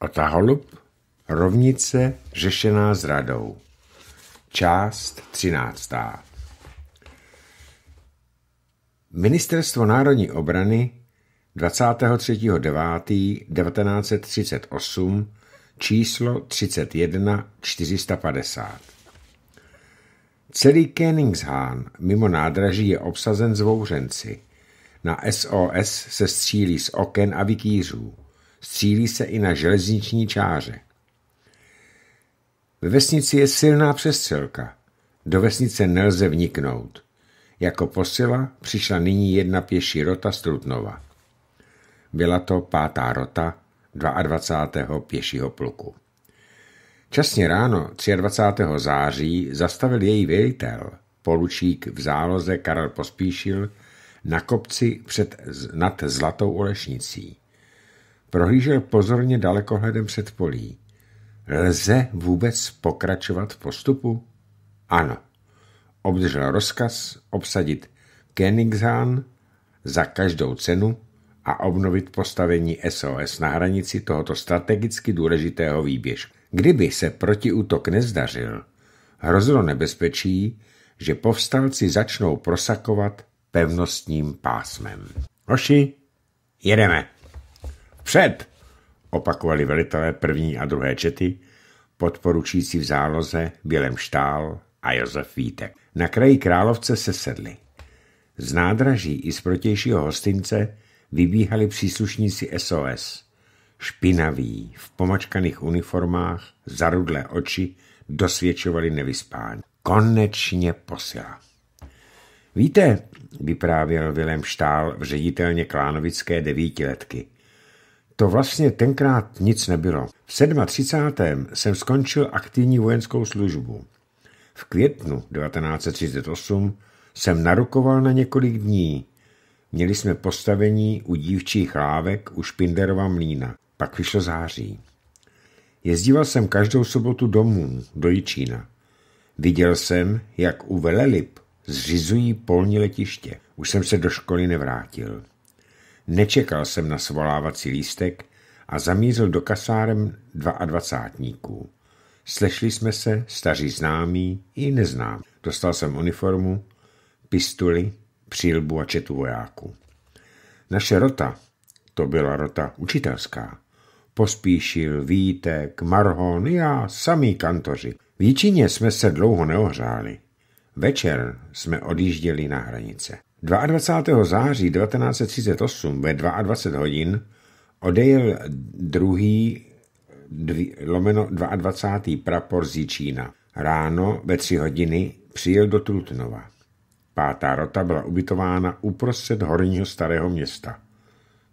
Otaholub. Rovnice řešená s radou. Část 13. Ministerstvo národní obrany 23.9.1938 číslo 31 450. Celý Königshahn mimo nádraží je obsazen zvouřenci. Na SOS se střílí z oken a vikířů. Střílí se i na železniční čáře. Ve vesnici je silná přestřelka. Do vesnice nelze vniknout. Jako posila přišla nyní jedna pěší rota z Trutnova. Byla to pátá rota 22. pěšího pluku. Časně ráno 23. září zastavil její velitel, polučík v záloze Karel Pospíšil, na kopci před, nad Zlatou Olešnicí. Prohlížel pozorně dalekohledem polí. Lze vůbec pokračovat v postupu? Ano. Obdržel rozkaz obsadit Königshahn za každou cenu a obnovit postavení SOS na hranici tohoto strategicky důležitého výběžku. Kdyby se protiútok nezdařil, hrozilo nebezpečí, že povstalci začnou prosakovat pevnostním pásmem. Hoši, jedeme! Před! Opakovali velitelé první a druhé čety, podporučící v záloze Bělem Štál a Josef Vítek. Na kraji Královce se sedli. Z nádraží i z protějšího hostince vybíhali příslušníci SOS. Špinaví, v pomačkaných uniformách, zarudlé oči, dosvědčovali nevyspání. Konečně posila. Víte, vyprávěl Vilém Štál v ředitelně klánovické devítiletky, to vlastně tenkrát nic nebylo. V 37. jsem skončil aktivní vojenskou službu. V květnu 1938 jsem narukoval na několik dní. Měli jsme postavení u dívčích lávek u Špinderova mlína. Pak vyšlo září. Jezdíval jsem každou sobotu domů, do Jičína. Viděl jsem, jak u Velelip zřizují polní letiště. Už jsem se do školy nevrátil. Nečekal jsem na svolávací lístek a zamířil do kasárem dvaadvacátníků. Slešli jsme se, staří známí i neznámí. Dostal jsem uniformu, pistoli, přílbu a četu vojáků. Naše rota, to byla rota učitelská, pospíšil Vítek, Marhon, já, samý kantoři. Většině jsme se dlouho neohřáli. Večer jsme odjížděli na hranice. 22. září 1938 ve 22 hodin odejel druhý dv, lomeno 22. prapor z Jíčína. Ráno ve tři hodiny přijel do Trutnova. Pátá rota byla ubytována uprostřed horního starého města.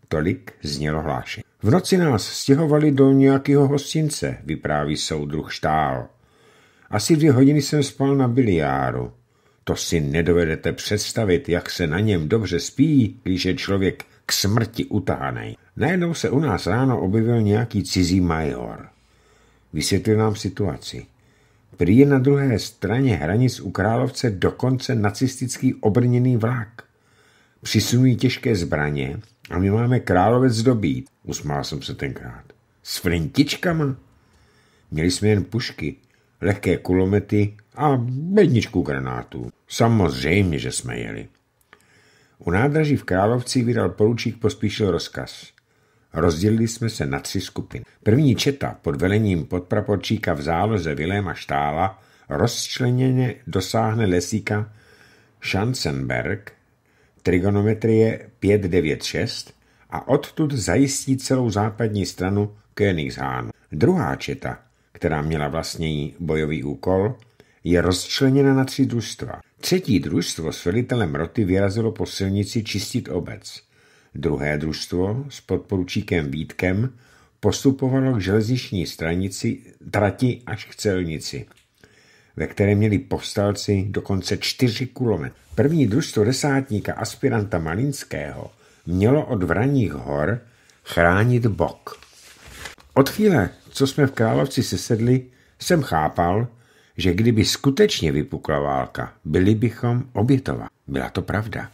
Tolik znělo hlášení. V noci nás stěhovali do nějakého hostince, vypráví soudruh Štál. Asi dvě hodiny jsem spal na biliáru. To si nedovedete představit, jak se na něm dobře spí, když je člověk k smrti utahaný. Najednou se u nás ráno objevil nějaký cizí major. Vysvětlil nám situaci. Prý je na druhé straně hranic u Královce dokonce nacistický obrněný vlak. Přisunují těžké zbraně a my máme královec dobít, usmál jsem se tenkrát. S flintičkama? Měli jsme jen pušky, lehké kulomety a bedničku granátů. Samozřejmě, že jsme jeli. U nádraží v Královci vydal poručík pospíšil rozkaz. Rozdělili jsme se na tři skupiny. První četa pod velením podpraporčíka v záloze Viléma Štála rozčleněně dosáhne lesíka Schanzenberg, trigonometrie 596 a odtud zajistí celou západní stranu Königshánu. Druhá četa, která měla vlastně bojový úkol, je rozčleněna na tři družstva. Třetí družstvo s velitelem roty vyrazilo po silnici čistit obec. Druhé družstvo s podporučíkem Vítkem postupovalo k železniční stranici, trati až k celnici, ve které měli povstalci dokonce čtyři kulometry. První družstvo desátníka aspiranta Malinského mělo od Vraních hor chránit bok. Od chvíle, co jsme v Královci sesedli, jsem chápal, že kdyby skutečně vypukla válka, byli bychom obětova. Byla to pravda.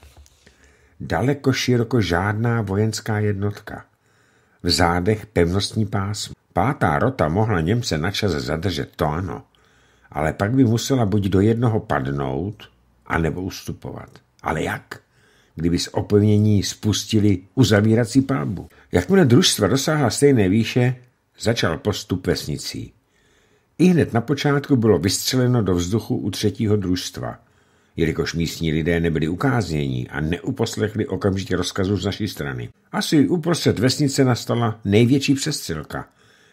Daleko široko žádná vojenská jednotka. V zádech pevnostní pásmo. Pátá rota mohla Němce na čase zadržet, to ano. Ale pak by musela buď do jednoho padnout, anebo ustupovat. Ale jak? Kdyby z opevnění spustili uzavírací palbu. Jakmile družstva dosáhla stejné výše, začal postup vesnicí. I hned na počátku bylo vystřeleno do vzduchu u třetího družstva. Jelikož místní lidé nebyli ukáznění a neuposlechli okamžitě rozkazu z naší strany. Asi uprostřed vesnice nastala největší přestřelka,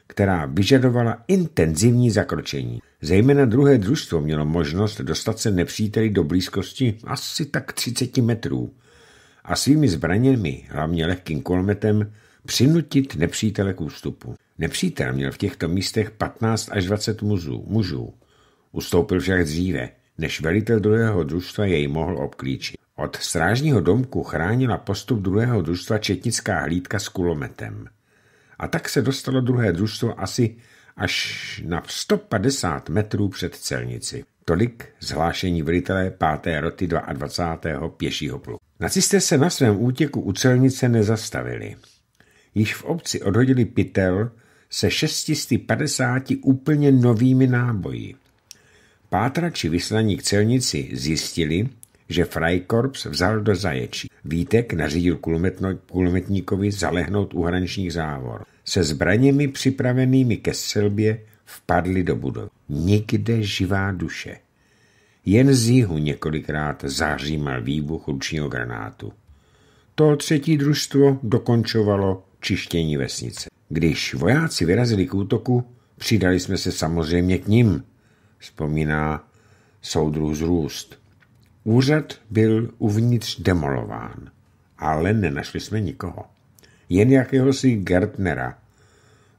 která vyžadovala intenzivní zakročení. Zejména druhé družstvo mělo možnost dostat se nepříteli do blízkosti asi tak 30 metrů a svými zbraněmi, hlavně lehkým kolmetem, přinutit nepřítele k ústupu. Nepřítel měl v těchto místech 15 až 20 mužů. mužů. Ustoupil však dříve, než velitel druhého družstva jej mohl obklíčit. Od strážního domku chránila postup druhého družstva četnická hlídka s kulometem. A tak se dostalo druhé družstvo asi až na 150 metrů před celnici. Tolik zhlášení velitelé 5. roty 22. pěšího pluku. Nacisté se na svém útěku u celnice nezastavili. Již v obci odhodili Pitel se 650 úplně novými náboji. Pátrači vyslaní k celnici zjistili, že Freikorps vzal do zaječí. Vítek nařídil kulometníkovi zalehnout u hraničních závor. Se zbraněmi připravenými ke selbě vpadli do budovy. Nikde živá duše. Jen z jihu několikrát zahřímal výbuch ručního granátu. To třetí družstvo dokončovalo čištění vesnice. Když vojáci vyrazili k útoku, přidali jsme se samozřejmě k ním, vzpomíná soudruh z Růst. Úřad byl uvnitř demolován, ale nenašli jsme nikoho. Jen jakéhosi Gertnera.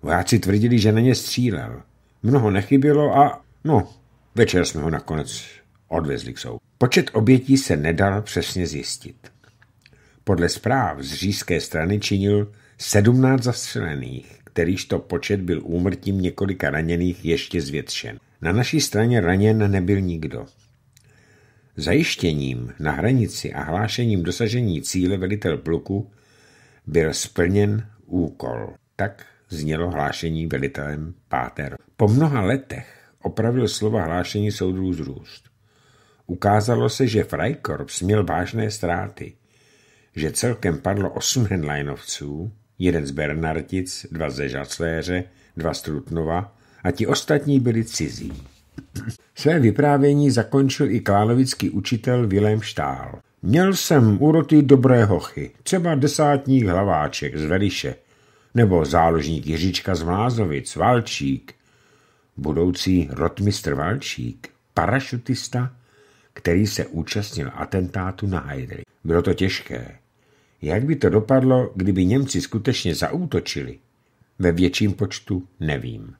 Vojáci tvrdili, že na ně střílel. Mnoho nechybělo a no, večer jsme ho nakonec odvezli k soudu. Počet obětí se nedal přesně zjistit. Podle zpráv z říšské strany činil 17 zastřelených, kterýž to počet byl úmrtím několika raněných ještě zvětšen. Na naší straně raněn nebyl nikdo. Zajištěním na hranici a hlášením dosažení cíle velitel pluku byl splněn úkol. Tak znělo hlášení velitelem Páter. Po mnoha letech opravil slova hlášení soudů zrůst. Ukázalo se, že Freikorps měl vážné ztráty, že celkem padlo osm henlajnovců jeden z Bernartic, dva ze Žacléře, dva z Trutnova a ti ostatní byli cizí. Své vyprávění zakončil i klánovický učitel Vilém Štál. Měl jsem uroty dobré hochy, třeba desátník hlaváček z Veliše, nebo záložník Jiříčka z Mlázovic, Valčík, budoucí rotmistr Valčík, parašutista, který se účastnil atentátu na Heidry. Bylo to těžké, jak by to dopadlo, kdyby Němci skutečně zaútočili? Ve větším počtu nevím.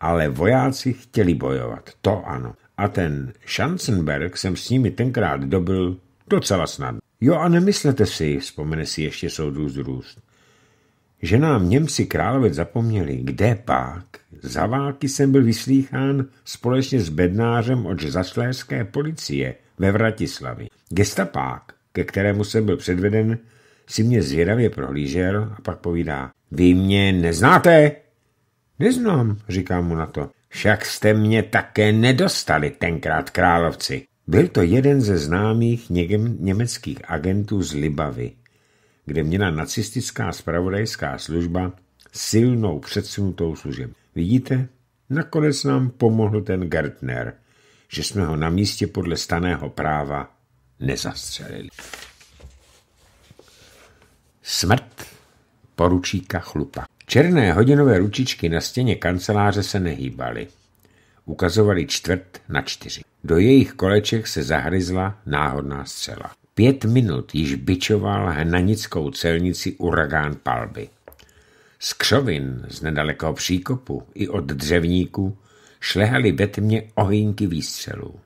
Ale vojáci chtěli bojovat, to ano. A ten Schanzenberg jsem s nimi tenkrát dobil docela snad. Jo a nemyslete si, vzpomene si ještě soudu zrůst, že nám Němci královec zapomněli, kde pak. Za války jsem byl vyslýchán společně s bednářem od zašlérské policie ve Vratislavi. Gestapák, ke kterému jsem byl předveden, si mě zvědavě prohlížel a pak povídá, vy mě neznáte? Neznám, říkám mu na to. Však jste mě také nedostali tenkrát královci. Byl to jeden ze známých německých agentů z Libavy, kde měla nacistická spravodajská služba silnou předsunutou služeb. Vidíte, nakonec nám pomohl ten Gertner, že jsme ho na místě podle staného práva nezastřelili. Smrt poručíka chlupa. Černé hodinové ručičky na stěně kanceláře se nehýbaly. Ukazovali čtvrt na čtyři. Do jejich koleček se zahryzla náhodná střela. Pět minut již byčoval hnanickou celnici uragán palby. Z křovin, z nedalekého příkopu i od dřevníku šlehaly ve tmě ohýnky výstřelů.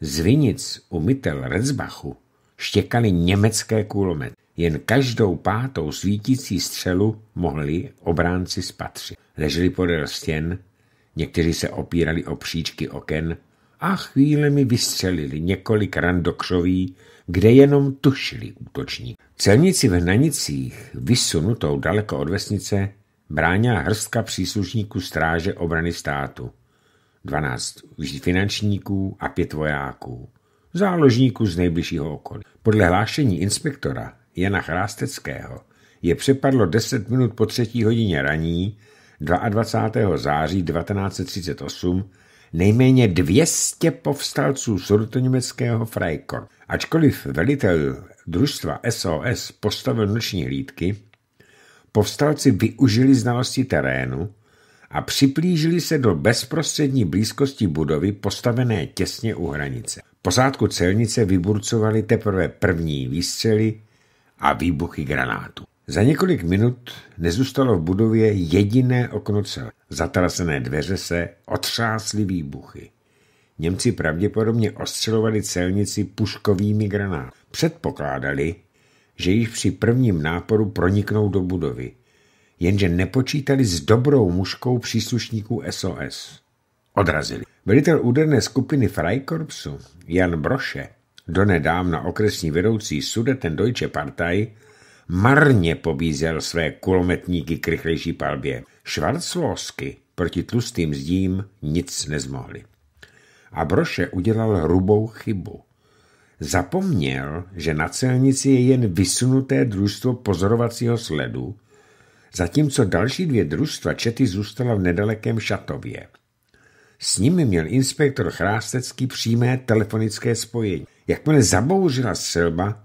Z vinic umytel Retzbachu štěkali německé kulomety. Jen každou pátou svítící střelu mohli obránci spatřit. Leželi podél stěn, někteří se opírali o příčky oken a chvílemi vystřelili několik ran křoví, kde jenom tušili útoční. Celníci v Hnanicích, vysunutou daleko od vesnice, bránila hrstka příslušníků stráže obrany státu. 12 finančníků a pět vojáků záložníků z nejbližšího okolí. Podle hlášení inspektora Jana Chrásteckého je přepadlo 10 minut po třetí hodině raní 22. září 1938 nejméně 200 povstalců sudotoněmeckého Freikor. Ačkoliv velitel družstva SOS postavil noční hlídky, povstalci využili znalosti terénu a připlížili se do bezprostřední blízkosti budovy postavené těsně u hranice. Posádku celnice vyburcovali teprve první výstřely a výbuchy granátů. Za několik minut nezůstalo v budově jediné okno celé. Zatrasené dveře se otřásly výbuchy. Němci pravděpodobně ostřelovali celnici puškovými granáty. Předpokládali, že již při prvním náporu proniknou do budovy, jenže nepočítali s dobrou muškou příslušníků SOS. Odrazili. Velitel úderné skupiny Freikorpsu Jan Broše donedávna okresní vedoucí sudeten Deutsche Partei, marně pobízel své kulometníky k rychlejší palbě. Švarclosky proti tlustým zdím nic nezmohli. A Broše udělal hrubou chybu. Zapomněl, že na celnici je jen vysunuté družstvo pozorovacího sledu, zatímco další dvě družstva Čety zůstala v nedalekém Šatově. S nimi měl inspektor Chrástecký přímé telefonické spojení. Jakmile zabouřila střelba,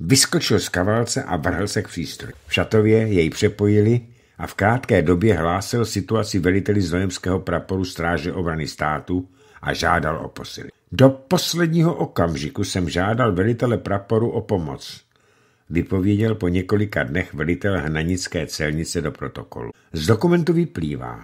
vyskočil z kavalce a vrhl se k přístroji. V šatově jej přepojili a v krátké době hlásil situaci veliteli vojenského praporu stráže obrany státu a žádal o posily. Do posledního okamžiku jsem žádal velitele praporu o pomoc. Vypověděl po několika dnech velitel hnanické celnice do protokolu. Z dokumentu vyplývá,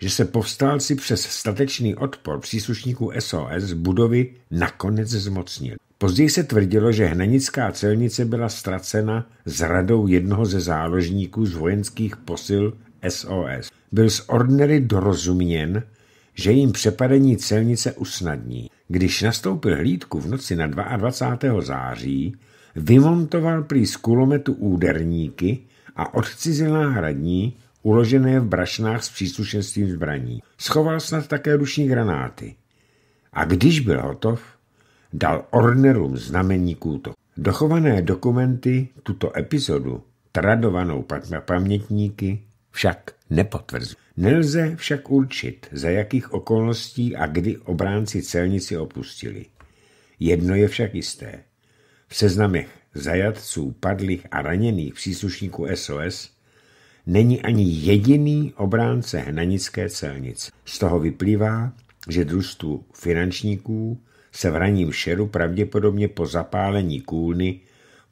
že se povstalci přes statečný odpor příslušníků SOS budovy nakonec zmocnili. Později se tvrdilo, že hnanická celnice byla ztracena zradou jednoho ze záložníků z vojenských posil SOS. Byl z Ordnery dorozuměn, že jim přepadení celnice usnadní. Když nastoupil hlídku v noci na 22. září, vymontoval prý z kulometu úderníky a odcizil náhradní, uložené v brašnách s příslušenstvím zbraní. Schoval snad také ruční granáty. A když byl hotov, dal Ornerům znamení kůto. Dochované dokumenty tuto epizodu, tradovanou pamětníky, však nepotvrzují. Nelze však určit, za jakých okolností a kdy obránci celnici opustili. Jedno je však jisté. V seznamech zajatců, padlých a raněných příslušníků SOS není ani jediný obránce hnanické celnice. Z toho vyplývá, že družstvu finančníků se v raním šeru pravděpodobně po zapálení kůlny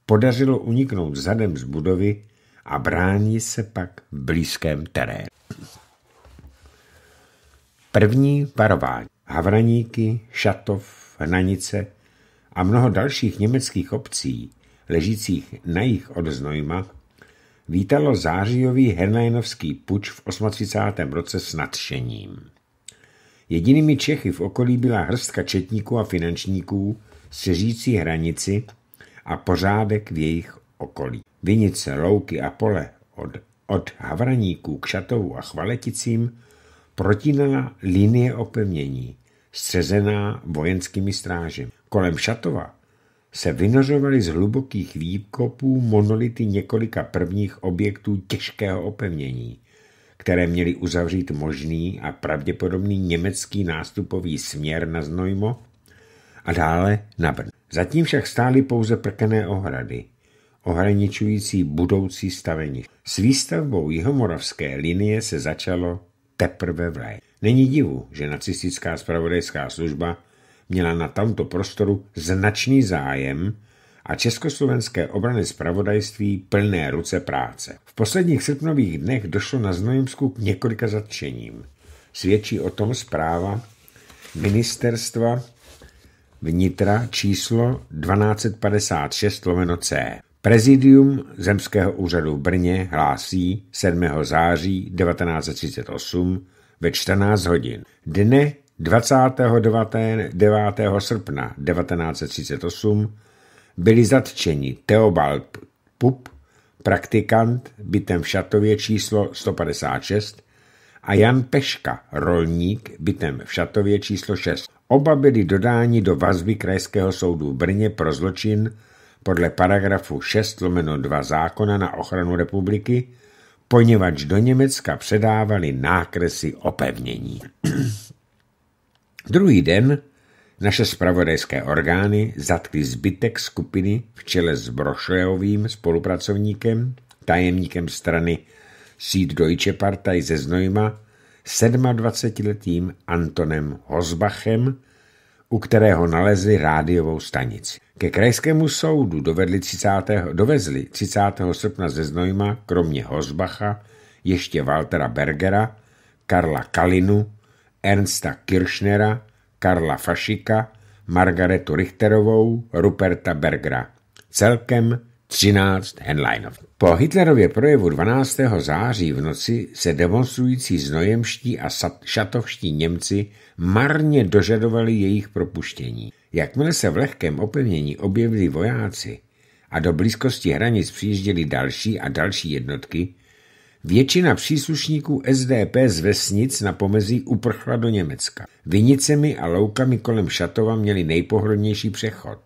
podařilo uniknout zadem z budovy a brání se pak v blízkém terénu. První varování. Havraníky, Šatov, Hnanice a mnoho dalších německých obcí, ležících na jich od Znojma, vítalo zářijový hernajnovský puč v 38. roce s nadšením. Jedinými Čechy v okolí byla hrstka četníků a finančníků střežící hranici a pořádek v jejich okolí. Vinice, louky a pole od, od Havraníků k Šatovu a Chvaleticím protínala linie opevnění, střezená vojenskými strážemi. Kolem Šatova se vynořovaly z hlubokých výkopů monolity několika prvních objektů těžkého opevnění, které měly uzavřít možný a pravděpodobný německý nástupový směr na Znojmo a dále na Brno. Zatím však stály pouze prkené ohrady, ohraničující budoucí stavení. S výstavbou jihomoravské linie se začalo teprve v létě. Není divu, že nacistická spravodajská služba měla na tomto prostoru značný zájem a československé obrany zpravodajství plné ruce práce. V posledních srpnových dnech došlo na Znojemsku k několika zatčením. Svědčí o tom zpráva ministerstva vnitra číslo 1256 lomeno C. Prezidium Zemského úřadu v Brně hlásí 7. září 1938 ve 14 hodin. Dne 29. srpna 1938 byli zatčeni Teobald Pup, praktikant bytem v Šatově číslo 156 a Jan Peška, rolník bytem v Šatově číslo 6. Oba byli dodáni do vazby Krajského soudu v Brně pro zločin podle paragrafu 6 lomeno 2 zákona na ochranu republiky, poněvadž do Německa předávali nákresy opevnění. Druhý den naše spravodajské orgány zatkly zbytek skupiny v čele s Brošojovým spolupracovníkem, tajemníkem strany Seed Deutsche Partei ze Znojma, 27-letým Antonem Hozbachem, u kterého nalezli rádiovou stanici. Ke krajskému soudu dovedli 30. dovezli 30. srpna ze Znojma, kromě Hozbacha, ještě Waltera Bergera, Karla Kalinu, Ernsta Kirchnera, Karla Fašika, Margaretu Richterovou, Ruperta Bergera. Celkem 13 Henleinov. Po Hitlerově projevu 12. září v noci se demonstrující znojemští a šatovští Němci marně dožadovali jejich propuštění. Jakmile se v lehkém opevnění objevili vojáci a do blízkosti hranic přijížděli další a další jednotky, Většina příslušníků SDP z vesnic na pomezí uprchla do Německa. Vinicemi a loukami kolem Šatova měli nejpohodlnější přechod,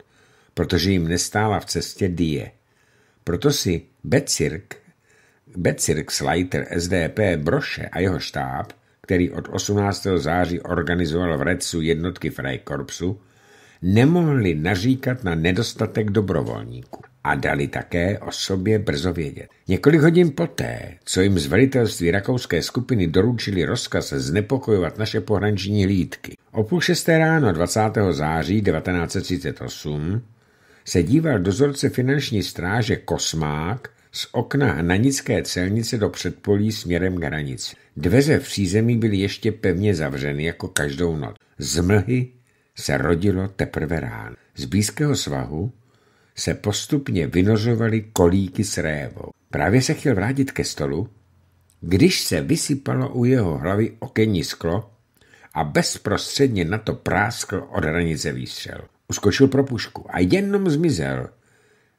protože jim nestála v cestě die. Proto si Becirk, Becirk Slajter SDP Broše a jeho štáb, který od 18. září organizoval v Recu jednotky Freikorpsu, nemohli naříkat na nedostatek dobrovolníků a dali také o sobě brzo vědět. Několik hodin poté, co jim z velitelství rakouské skupiny doručili rozkaz znepokojovat naše pohraniční hlídky, o půl šesté ráno 20. září 1938 se díval dozorce finanční stráže Kosmák z okna Hnanické celnice do předpolí směrem k hranici. Dveře v přízemí byly ještě pevně zavřeny jako každou noc. Z mlhy se rodilo teprve ráno. Z blízkého svahu se postupně vynožovaly kolíky s révou. Právě se chtěl vrátit ke stolu, když se vysypalo u jeho hlavy okenní sklo a bezprostředně na to práskl od hranice výstřel. Uskočil pro pušku a jenom zmizel.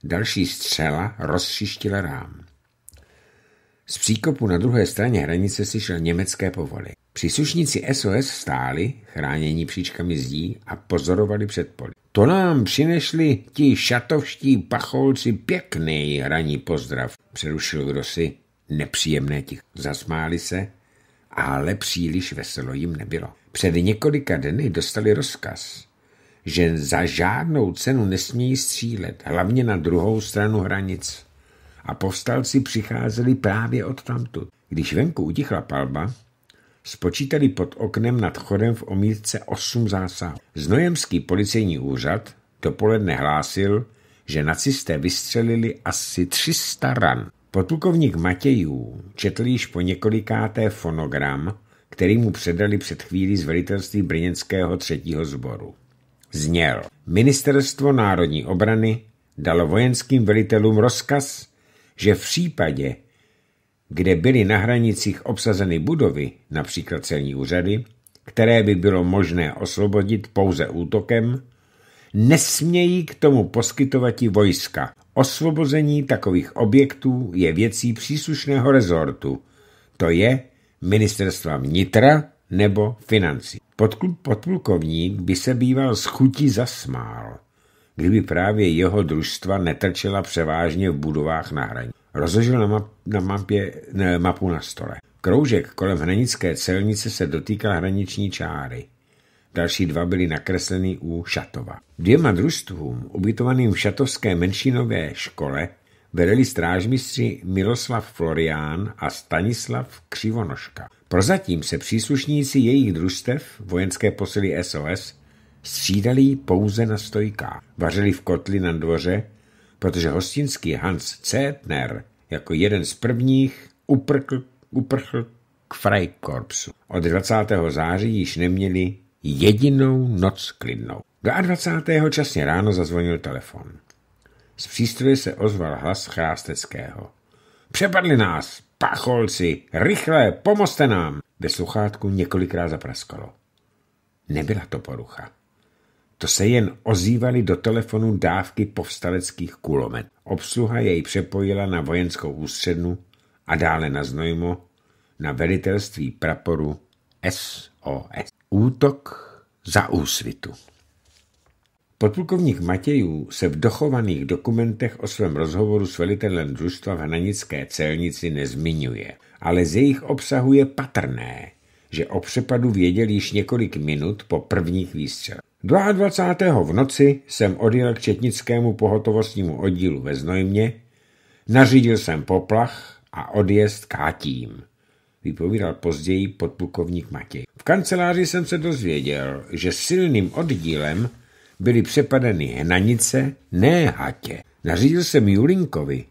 Další střela rozšištila rám. Z příkopu na druhé straně hranice slyšel německé povoly. Příslušníci SOS stáli, chráněni příčkami zdí, a pozorovali před poli. To nám přinešli ti šatovští pacholci pěkný hraní pozdrav, přerušil Grosy nepříjemné tich. Zasmáli se, ale příliš veselo jim nebylo. Před několika dny dostali rozkaz, že za žádnou cenu nesmějí střílet, hlavně na druhou stranu hranic. A povstalci přicházeli právě od tamtud. Když venku utichla palba, Spočítali pod oknem nad chodem v omítce 8 zásahů. Znojemský policejní úřad dopoledne hlásil, že nacisté vystřelili asi 300 ran. Podplukovník Matějů četl již po několikáté fonogram, který mu předali před chvílí z velitelství brněnského třetího sboru. Zněl. Ministerstvo národní obrany dalo vojenským velitelům rozkaz, že v případě, kde byly na hranicích obsazeny budovy, například celní úřady, které by bylo možné osvobodit pouze útokem, nesmějí k tomu poskytovati vojska. Osvobození takových objektů je věcí příslušného rezortu, to je ministerstva vnitra nebo financí. Podklub, podplukovník by se býval z chutí zasmál, kdyby právě jeho družstva netrčela převážně v budovách na hraně. Rozložil na, map, na mapě, ne, mapu na stole. Kroužek kolem hranické celnice se dotýkal hraniční čáry. Další dva byly nakresleny u Šatova. Dvěma družstvům, ubytovaným v šatovské menšinové škole, vedeli strážmistři Miroslav Florián a Stanislav Křivonoška. Prozatím se příslušníci jejich družstev, vojenské posily SOS, střídali pouze na stojkách. Vařili v kotli na dvoře, protože hostinský Hans Cetner jako jeden z prvních uprkl, uprchl k Freikorpsu. Od 20. září již neměli jedinou noc klidnou. 22. časně ráno zazvonil telefon. Z přístroje se ozval hlas Chrásteckého. Přepadli nás, pacholci, rychle, pomozte nám! Ve sluchátku několikrát zapraskalo. Nebyla to porucha. To se jen ozývaly do telefonu dávky povstaleckých kulomet. Obsluha jej přepojila na vojenskou ústřednu a dále na Znojmo na velitelství praporu SOS. Útok za úsvitu. Podplukovník Matějů se v dochovaných dokumentech o svém rozhovoru s velitelem družstva v Hranické celnici nezmiňuje, ale z jejich obsahu je patrné, že o přepadu věděl již několik minut po prvních výstřelech. 22. v noci jsem odjel k četnickému pohotovostnímu oddílu ve Znojmě, nařídil jsem poplach a odjezd kátím, vypovídal později podplukovník Matěj. V kanceláři jsem se dozvěděl, že silným oddílem byly přepadeny hnanice, ne hatě. Nařídil jsem Julinkovi,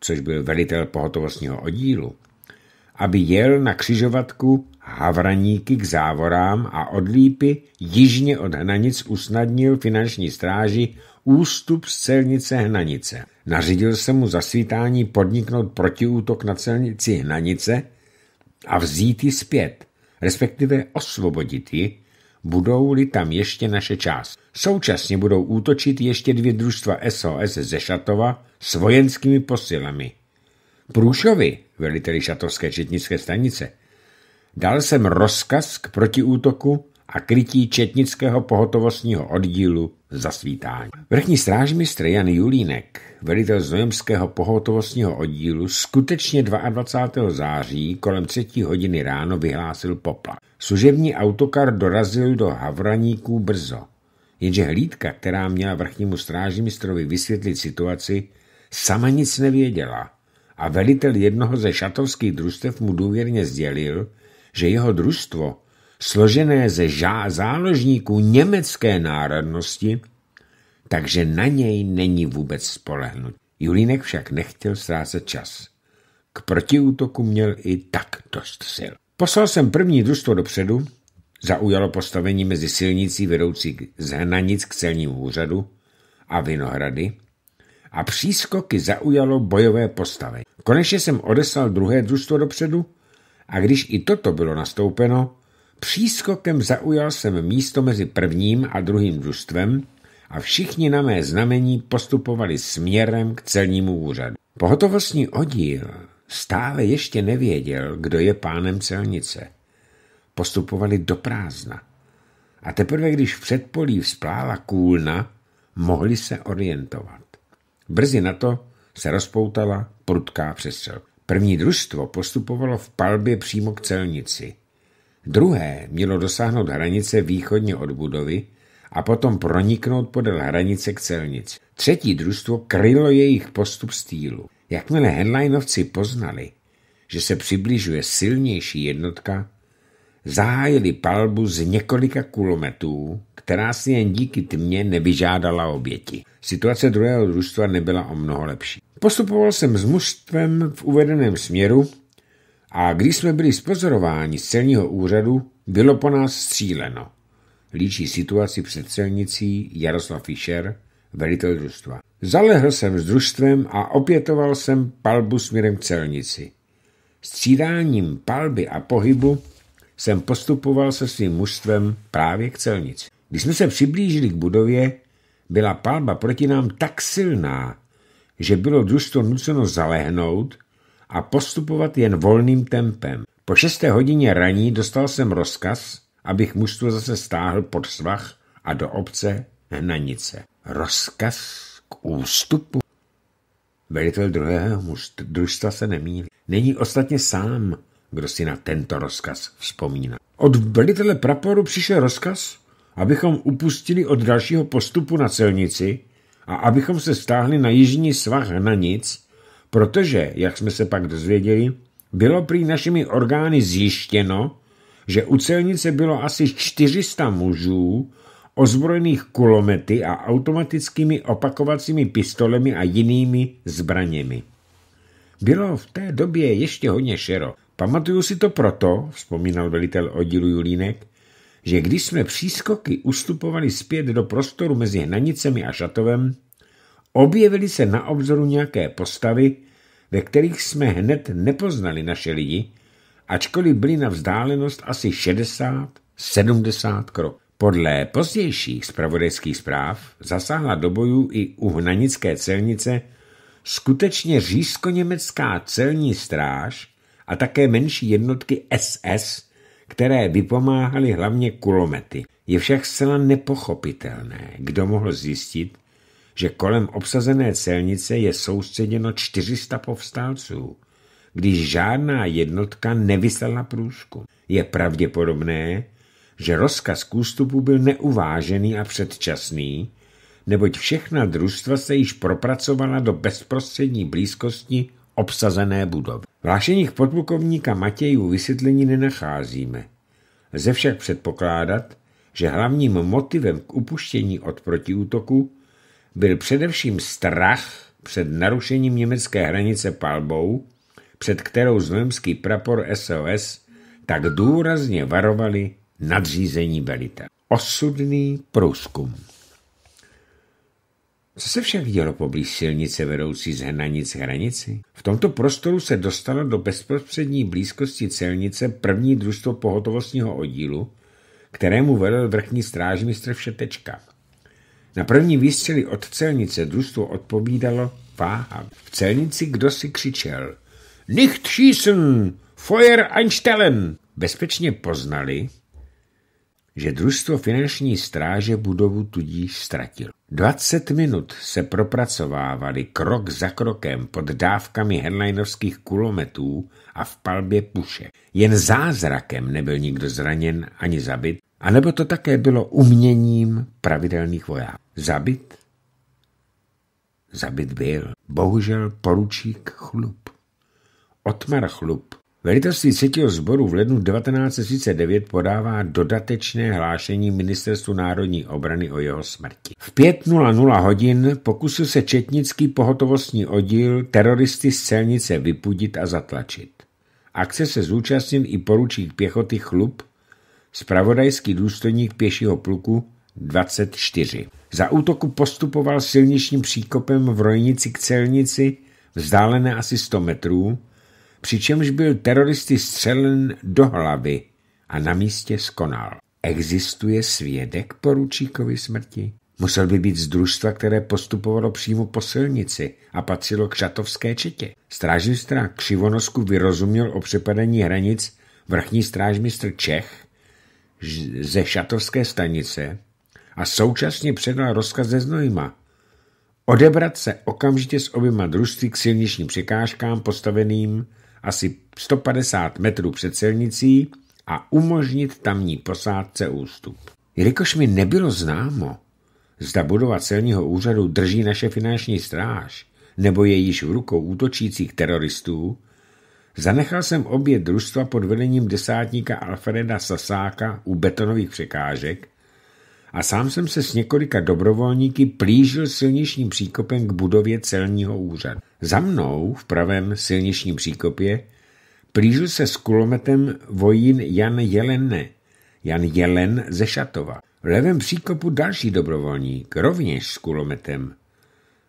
což byl velitel pohotovostního oddílu, aby jel na křižovatku havraníky k závorám a odlípy jižně od Hnanic usnadnil finanční stráži ústup z celnice Hnanice. Nařídil se mu zasvítání podniknout protiútok na celnici Hnanice a vzít ji zpět, respektive osvobodit ji, budou-li tam ještě naše část. Současně budou útočit ještě dvě družstva SOS ze Šatova s vojenskými posilami. Průšovi, veliteli šatovské četnické stanice, Dal jsem rozkaz k protiútoku a krytí četnického pohotovostního oddílu za svítání. Vrchní strážmistr Jan Julínek, velitel znojemského pohotovostního oddílu, skutečně 22. září kolem 3. hodiny ráno vyhlásil poplach. Služební autokar dorazil do Havraníků brzo, jenže hlídka, která měla vrchnímu strážmistrovi vysvětlit situaci, sama nic nevěděla a velitel jednoho ze šatovských družstev mu důvěrně sdělil, že jeho družstvo, složené ze žá záložníků německé národnosti, takže na něj není vůbec spolehnut. Julínek však nechtěl ztrácet čas. K protiútoku měl i tak dost sil. Poslal jsem první družstvo dopředu, zaujalo postavení mezi silnicí vedoucí z Hnanic k celnímu úřadu a Vinohrady a přískoky zaujalo bojové postavení. Konečně jsem odeslal druhé družstvo dopředu, a když i toto bylo nastoupeno, přískokem zaujal jsem místo mezi prvním a druhým družstvem a všichni na mé znamení postupovali směrem k celnímu úřadu. Pohotovostní oddíl stále ještě nevěděl, kdo je pánem celnice. Postupovali do prázdna. A teprve, když v předpolí vzplála kůlna, mohli se orientovat. Brzy na to se rozpoutala prudká přestřelka. První družstvo postupovalo v palbě přímo k celnici. Druhé mělo dosáhnout hranice východně od budovy a potom proniknout podél hranice k celnici. Třetí družstvo krylo jejich postup stílu. Jakmile Henleinovci poznali, že se přibližuje silnější jednotka, zahájili palbu z několika kulometů, která si jen díky tmě nevyžádala oběti. Situace druhého družstva nebyla o mnoho lepší. Postupoval jsem s mužstvem v uvedeném směru a když jsme byli spozorováni z celního úřadu, bylo po nás stříleno. Líčí situaci před celnicí Jaroslav Fischer, velitel družstva. Zalehl jsem s družstvem a opětoval jsem palbu směrem k celnici. Střídáním palby a pohybu jsem postupoval se svým mužstvem právě k celnici. Když jsme se přiblížili k budově, byla palba proti nám tak silná, že bylo družstvo nuceno zalehnout a postupovat jen volným tempem. Po šesté hodině raní dostal jsem rozkaz, abych mužstvo zase stáhl pod svah a do obce Hnanice. Rozkaz k ústupu? Velitel druhého mužstva se nemíl. Není ostatně sám kdo si na tento rozkaz vzpomíná. Od velitele praporu přišel rozkaz, abychom upustili od dalšího postupu na celnici a abychom se stáhli na jižní svah na nic, protože, jak jsme se pak dozvěděli, bylo prý našimi orgány zjištěno, že u celnice bylo asi 400 mužů ozbrojených kulomety a automatickými opakovacími pistolemi a jinými zbraněmi. Bylo v té době ještě hodně šero. Pamatuju si to proto, vzpomínal velitel oddílu Julínek, že když jsme přískoky ustupovali zpět do prostoru mezi hnanicemi a šatovem, objevily se na obzoru nějaké postavy, ve kterých jsme hned nepoznali naše lidi, ačkoliv byli na vzdálenost asi 60-70 krok. Podle pozdějších zpravodajských zpráv zasáhla do bojů i u hnanické celnice skutečně řízko německá celní stráž, a také menší jednotky SS, které vypomáhaly hlavně kulomety. Je však zcela nepochopitelné, kdo mohl zjistit, že kolem obsazené celnice je soustředěno 400 povstalců, když žádná jednotka nevyslala průzkum. Je pravděpodobné, že rozkaz k ústupu byl neuvážený a předčasný, neboť všechna družstva se již propracovala do bezprostřední blízkosti obsazené budovy. V hlášeních podplukovníka Matějů vysvětlení nenacházíme. Lze však předpokládat, že hlavním motivem k upuštění od protiútoku byl především strach před narušením německé hranice palbou, před kterou zlemský prapor SOS tak důrazně varovali nadřízení velitel. Osudný průzkum. Co se však dělo poblíž silnice vedoucí z Hnanic hranici? V tomto prostoru se dostalo do bezprostřední blízkosti celnice první družstvo pohotovostního oddílu, kterému vedl vrchní strážmistr Všetečka. Na první výstřely od celnice družstvo odpovídalo váha. V celnici kdo si křičel Nicht schießen! Feuer einstellen! Bezpečně poznali, že družstvo finanční stráže budovu tudíž ztratilo. 20 minut se propracovávali krok za krokem pod dávkami henleinovských kulometů a v palbě puše. Jen zázrakem nebyl nikdo zraněn ani zabit, anebo to také bylo uměním pravidelných vojáků. Zabit? Zabit byl, bohužel, poručík Chlup. Otmar Chlup Velitelství třetího sboru v lednu 1939 podává dodatečné hlášení Ministerstvu národní obrany o jeho smrti. V 5.00 hodin pokusil se četnický pohotovostní oddíl teroristy z celnice vypudit a zatlačit. Akce se zúčastnil i poručík pěchoty Chlub, spravodajský důstojník pěšího pluku 24. Za útoku postupoval silničním příkopem v rojnici k celnici vzdálené asi 100 metrů, přičemž byl teroristy střelen do hlavy a na místě skonal. Existuje svědek poručíkovi smrti? Musel by být z družstva, které postupovalo přímo po silnici a patřilo k šatovské četě. Strážmistra Křivonosku vyrozuměl o přepadení hranic vrchní strážmistr Čech ze šatovské stanice a současně předal rozkaz ze Znojma. Odebrat se okamžitě s oběma družství k silničním překážkám postaveným asi 150 metrů před silnicí a umožnit tamní posádce ústup. Jelikož mi nebylo známo, zda budova celního úřadu drží naše finanční stráž nebo je již v rukou útočících teroristů, zanechal jsem obě družstva pod vedením desátníka Alfreda Sasáka u betonových překážek a sám jsem se s několika dobrovolníky plížil silničním příkopem k budově celního úřadu. Za mnou v pravém silničním příkopě plížil se s kulometem vojín Jan Jelene, Jan Jelen ze Šatova. V levém příkopu další dobrovolník, rovněž s kulometem.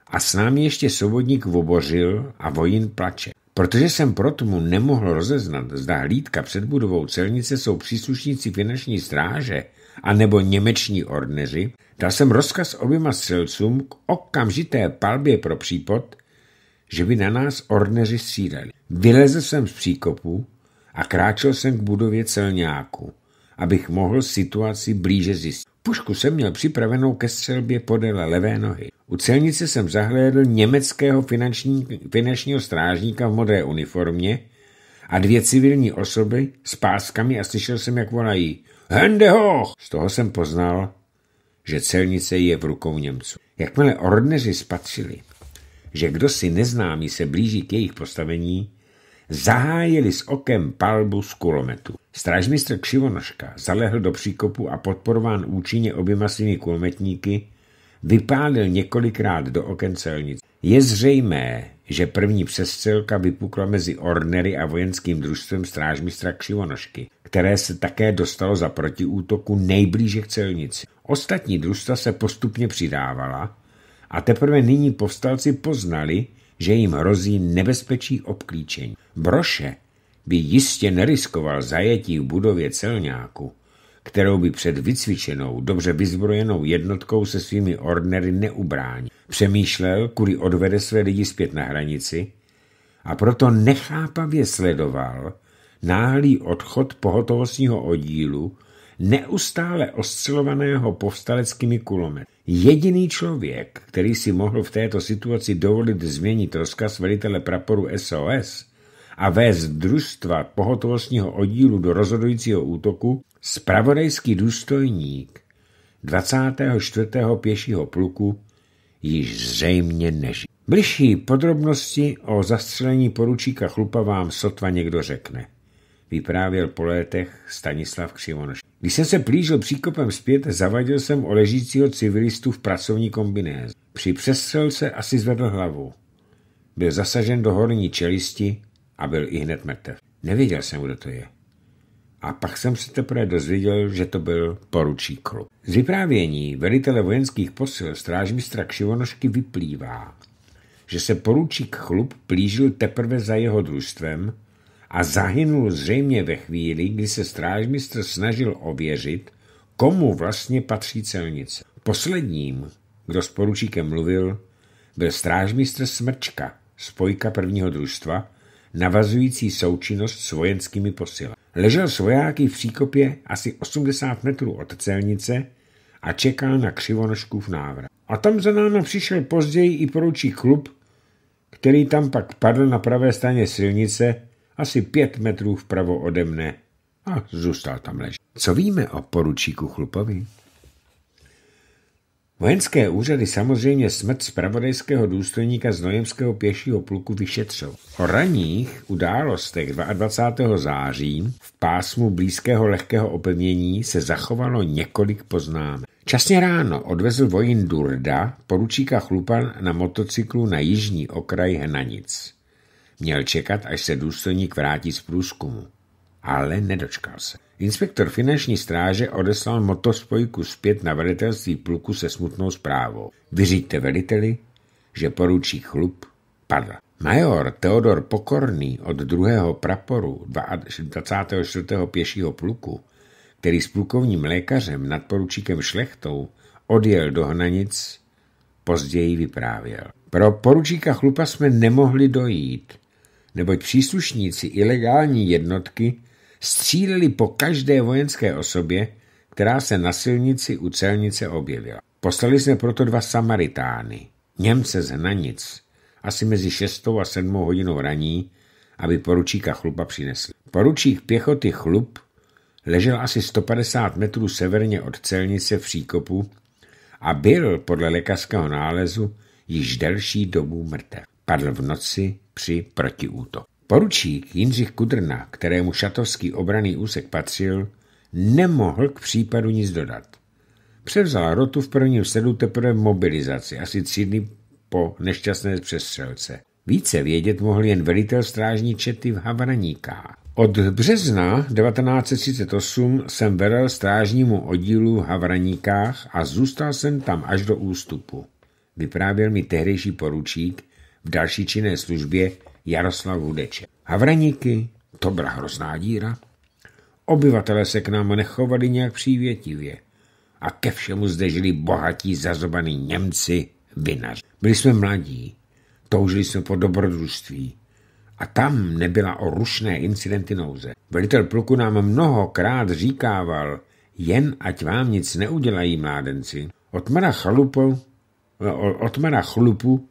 A s námi ještě sovodník vobořil a vojín plače. Protože jsem protmu nemohl rozeznat, zda hlídka před budovou celnice jsou příslušníci finanční stráže, anebo němeční orneři, dal jsem rozkaz oběma střelcům k okamžité palbě pro případ, že by na nás orneři stříleli. Vylezl jsem z příkopu a kráčel jsem k budově celňáku, abych mohl situaci blíže zjistit. Pušku jsem měl připravenou ke střelbě podle levé nohy. U celnice jsem zahlédl německého finanční, finančního strážníka v modré uniformě a dvě civilní osoby s páskami a slyšel jsem, jak volají Hende hoch! Z toho jsem poznal, že celnice je v rukou Němců. Jakmile ordneři spatřili, že kdo si neznámý se blíží k jejich postavení, zahájili s okem palbu z kulometu. Strážmistr Křivonoška zalehl do příkopu a podporován účinně oběma svými kulometníky vypálil několikrát do oken celnice. Je zřejmé, že první přestřelka vypukla mezi Ornery a vojenským družstvem strážmistra Křivonožky, které se také dostalo za protiútoku nejblíže k celnici. Ostatní družstva se postupně přidávala a teprve nyní povstalci poznali, že jim hrozí nebezpečí obklíčení. Broše by jistě neriskoval zajetí v budově celňáku, kterou by před vycvičenou, dobře vyzbrojenou jednotkou se svými ordnery neubrání. Přemýšlel, kudy odvede své lidi zpět na hranici a proto nechápavě sledoval náhlý odchod pohotovostního oddílu neustále oscilovaného povstaleckými kulomety. Jediný člověk, který si mohl v této situaci dovolit změnit rozkaz velitele praporu SOS a vést družstva pohotovostního oddílu do rozhodujícího útoku, Spravodajský důstojník 24. pěšího pluku již zřejmě nežije. Bližší podrobnosti o zastřelení poručíka Chlupa vám sotva někdo řekne, vyprávěl po létech Stanislav Křivonoš. Když jsem se plížil příkopem zpět, zavadil jsem o ležícího civilistu v pracovní kombinéze. Při přestřelce asi zvedl hlavu. Byl zasažen do horní čelisti a byl i hned mrtev. Nevěděl jsem, kdo to je a pak jsem se teprve dozvěděl, že to byl poručí klub. Z vyprávění velitele vojenských posil strážmistra Křivonošky vyplývá, že se poručík chlub plížil teprve za jeho družstvem a zahynul zřejmě ve chvíli, kdy se strážmistr snažil ověřit, komu vlastně patří celnice. Posledním, kdo s poručíkem mluvil, byl strážmistr Smrčka, spojka prvního družstva, navazující součinnost s vojenskými posilami ležel s vojáky v příkopě asi 80 metrů od celnice a čekal na křivonožku v návrat. A tam za náma přišel později i poručí klub, který tam pak padl na pravé straně silnice asi pět metrů vpravo ode mne a zůstal tam ležet. Co víme o poručíku Chlupovi? Vojenské úřady samozřejmě smrt zpravodajského důstojníka z Nojemského pěšího pluku vyšetřil. O ranních událostech 22. září v pásmu blízkého lehkého opevnění se zachovalo několik poznámek. Časně ráno odvezl vojín Durda poručíka Chlupan na motocyklu na jižní okraj Hnanic. Měl čekat, až se důstojník vrátí z průzkumu, ale nedočkal se. Inspektor finanční stráže odeslal motospojku zpět na velitelství pluku se smutnou zprávou. Vyříďte veliteli, že poručík chlup padl. Major Teodor Pokorný od druhého praporu 24. pěšího pluku, který s plukovním lékařem nad poručíkem Šlechtou odjel do Hnanic, později vyprávěl. Pro poručíka Chlupa jsme nemohli dojít, neboť příslušníci ilegální jednotky stříleli po každé vojenské osobě, která se na silnici u celnice objevila. Poslali jsme proto dva Samaritány, Němce z Hnanic, asi mezi 6 a 7 hodinou raní, aby poručíka chlupa přinesli. Poručík pěchoty chlup ležel asi 150 metrů severně od celnice v Příkopu a byl podle lékařského nálezu již delší dobu mrtev. Padl v noci při protiútoku. Poručík Jindřich Kudrna, kterému šatovský obraný úsek patřil, nemohl k případu nic dodat. Převzal rotu v prvním sedu teprve mobilizaci, asi tři dny po nešťastné přestřelce. Více vědět mohl jen velitel strážní čety v Havraníká. Od března 1938 jsem vedel strážnímu oddílu v Havraníkách a zůstal jsem tam až do ústupu. Vyprávěl mi tehdejší poručík v další činné službě Jaroslav Vudeče. Havraníky, to byla hrozná díra. Obyvatele se k nám nechovali nějak přívětivě a ke všemu zde žili bohatí zazobaní Němci, vinaři. Byli jsme mladí, toužili jsme po dobrodružství a tam nebyla o rušné incidenty nouze. Velitel pluku nám mnohokrát říkával, jen ať vám nic neudělají mládenci. Otmara chalupu, otmara chlupu,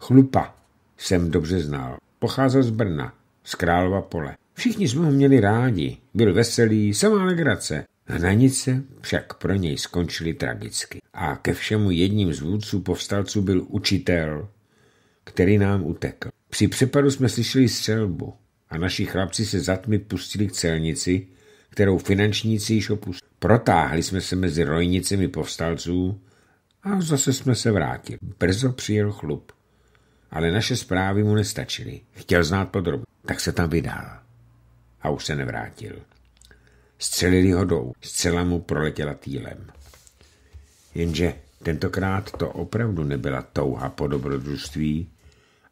chlupa jsem dobře znal. Pocházel z Brna, z Králova pole. Všichni jsme ho měli rádi, byl veselý, samá legrace. Hranice však pro něj skončily tragicky. A ke všemu jedním z vůdců povstalců byl učitel, který nám utekl. Při přepadu jsme slyšeli střelbu a naši chlapci se zatmy pustili k celnici, kterou finančníci již opustili. Protáhli jsme se mezi rojnicemi povstalců a zase jsme se vrátili. Brzo přijel chlup ale naše zprávy mu nestačily. Chtěl znát podrobně, tak se tam vydal. A už se nevrátil. Střelili hodou, zcela mu proletěla týlem. Jenže tentokrát to opravdu nebyla touha po dobrodružství,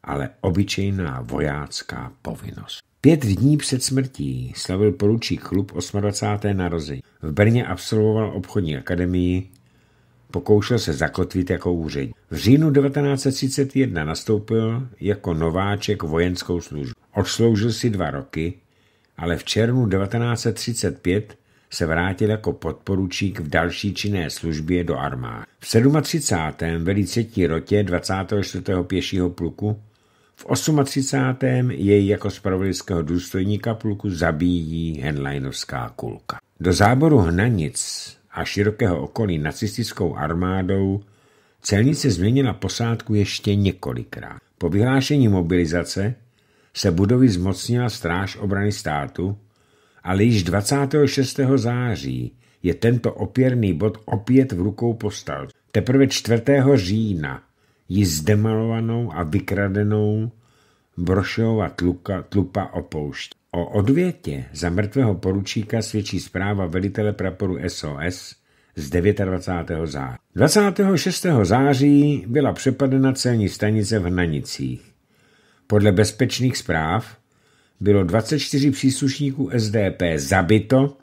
ale obyčejná vojácká povinnost. Pět dní před smrtí slavil poručík klub 28. narození. V Brně absolvoval obchodní akademii, pokoušel se zakotvit jako úředník. V říjnu 1931 nastoupil jako nováček vojenskou službu. Odsloužil si dva roky, ale v červnu 1935 se vrátil jako podporučík v další činné službě do armády. V 37. velí třetí rotě 24. pěšího pluku, v 38. jej jako spravodlického důstojníka pluku zabíjí henleinovská kulka. Do záboru Hnanic a širokého okolí nacistickou armádou, celnice změnila posádku ještě několikrát. Po vyhlášení mobilizace se budovy zmocnila stráž obrany státu, ale již 26. září je tento opěrný bod opět v rukou postal. Teprve 4. října ji zdemalovanou a vykradenou Brošova tluka, tlupa opouští. O odvětě za mrtvého poručíka svědčí zpráva velitele praporu SOS z 29. září. 26. září byla přepadena celní stanice v Hnanicích. Podle bezpečných zpráv bylo 24 příslušníků SDP zabito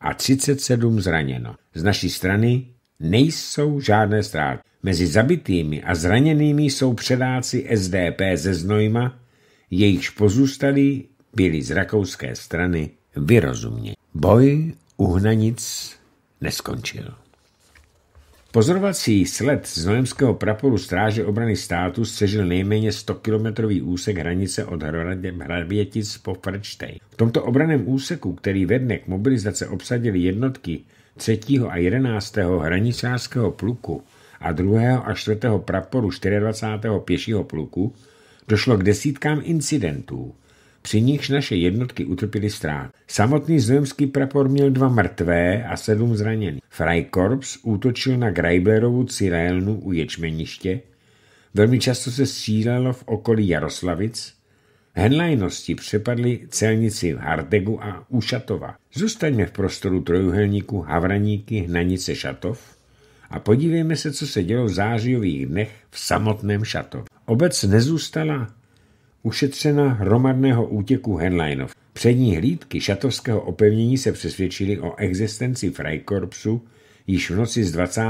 a 37 zraněno. Z naší strany nejsou žádné ztráty. Mezi zabitými a zraněnými jsou předáci SDP ze Znojma, jejichž pozůstalí byli z rakouské strany vyrozuměni. Boj u Hnanic neskončil. Pozorovací sled z nojemského praporu stráže obrany státu střežil nejméně 100-kilometrový úsek hranice od Hrabětic po Frčtej. V tomto obraném úseku, který ve dne k mobilizace obsadili jednotky 3. a 11. hranicářského pluku a 2. a 4. praporu 24. pěšího pluku, došlo k desítkám incidentů při nichž naše jednotky utrpěly strát. Samotný zemský prapor měl dva mrtvé a sedm zraněných. Freikorps útočil na Greiblerovu cirélnu u Ječmeniště, velmi často se střílelo v okolí Jaroslavic, Henlajnosti přepadli celnici v Hardegu a u Šatova. Zůstaňme v prostoru trojuhelníku Havraníky, Hnanice, Šatov a podívejme se, co se dělo v zářijových dnech v samotném Šatov. Obec nezůstala ušetřena hromadného útěku Henleinov. Přední hlídky šatovského opevnění se přesvědčily o existenci Freikorpsu již v noci z 20.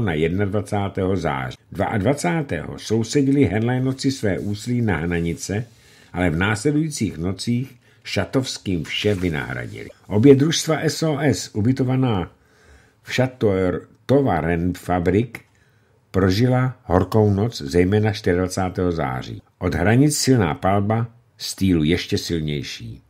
na 21. září. 22. sousedili Henleinovci své úsilí na Hananice, ale v následujících nocích šatovským vše vynahradili. Obě družstva SOS, ubytovaná v Šatoer Tovaren Fabrik, Prožila horkou noc, zejména 24. září. Od hranic silná palba, stýlu ještě silnější.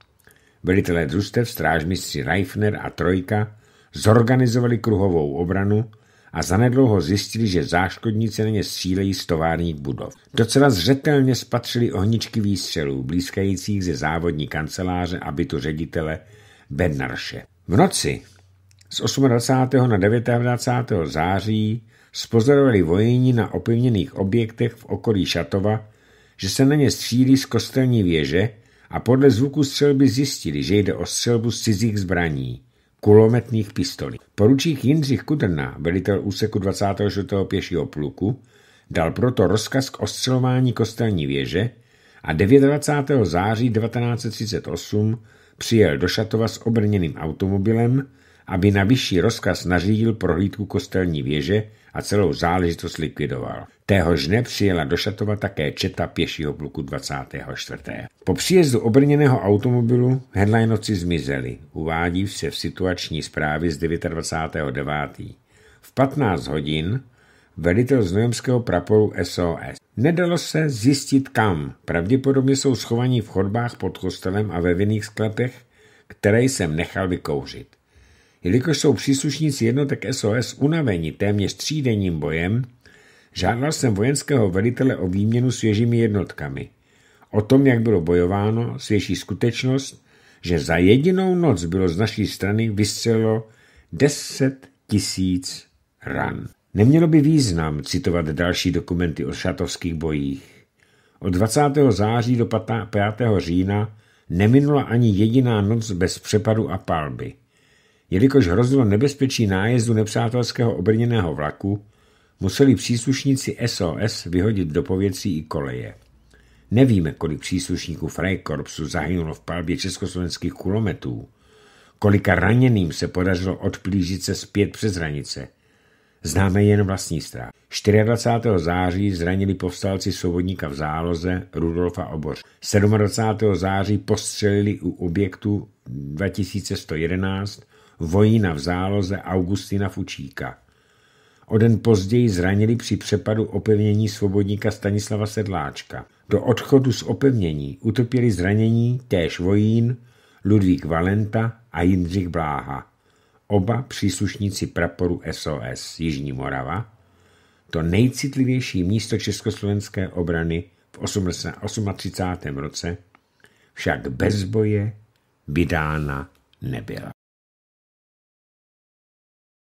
Velitelé družstev, strážmistři Reifner a Trojka zorganizovali kruhovou obranu a zanedlouho zjistili, že záškodníci na ně střílejí z továrních budov. Docela zřetelně spatřili ohničky výstřelů, blízkajících ze závodní kanceláře a bytu ředitele Bednarše. V noci z 28. na 29. září spozorovali vojení na opevněných objektech v okolí Šatova, že se na ně střílí z kostelní věže a podle zvuku střelby zjistili, že jde o střelbu z cizích zbraní, kulometných pistolí. Poručík Jindřich Kudrna, velitel úseku 26. pěšího pluku, dal proto rozkaz k ostřelování kostelní věže a 29. září 1938 přijel do Šatova s obrněným automobilem, aby na vyšší rozkaz nařídil prohlídku kostelní věže a celou záležitost likvidoval. Téhož dne přijela do Šatova také četa pěšího pluku 24. Po příjezdu obrněného automobilu headlinoci zmizeli, uvádí se v situační zprávě z 29.9. V 15 hodin velitel nojemského praporu SOS. Nedalo se zjistit kam. Pravděpodobně jsou schovaní v chodbách pod kostelem a ve vinných sklepech, které jsem nechal vykouřit. Jelikož jsou příslušníci jednotek SOS unaveni téměř třídenním bojem, žádal jsem vojenského velitele o výměnu svěžími jednotkami. O tom, jak bylo bojováno, svěží skutečnost, že za jedinou noc bylo z naší strany vystřelo 10 tisíc ran. Nemělo by význam citovat další dokumenty o šatovských bojích. Od 20. září do 5. října neminula ani jediná noc bez přepadu a palby. Jelikož hrozilo nebezpečí nájezdu nepřátelského obrněného vlaku, museli příslušníci SOS vyhodit do pověcí i koleje. Nevíme, kolik příslušníků Freikorpsu zahynulo v palbě československých kulometů, kolika raněným se podařilo odplížit se zpět přes hranice. Známe jen vlastní strach. 24. září zranili povstalci svobodníka v záloze Rudolfa Oboř. 27. září postřelili u objektu 2111 vojína v záloze Augustina Fučíka. O den později zranili při přepadu opevnění svobodníka Stanislava Sedláčka. Do odchodu z opevnění utrpěli zranění též vojín Ludvík Valenta a Jindřich Bláha. Oba příslušníci praporu SOS Jižní Morava, to nejcitlivější místo československé obrany v 38. roce, však bez boje vydána nebyla.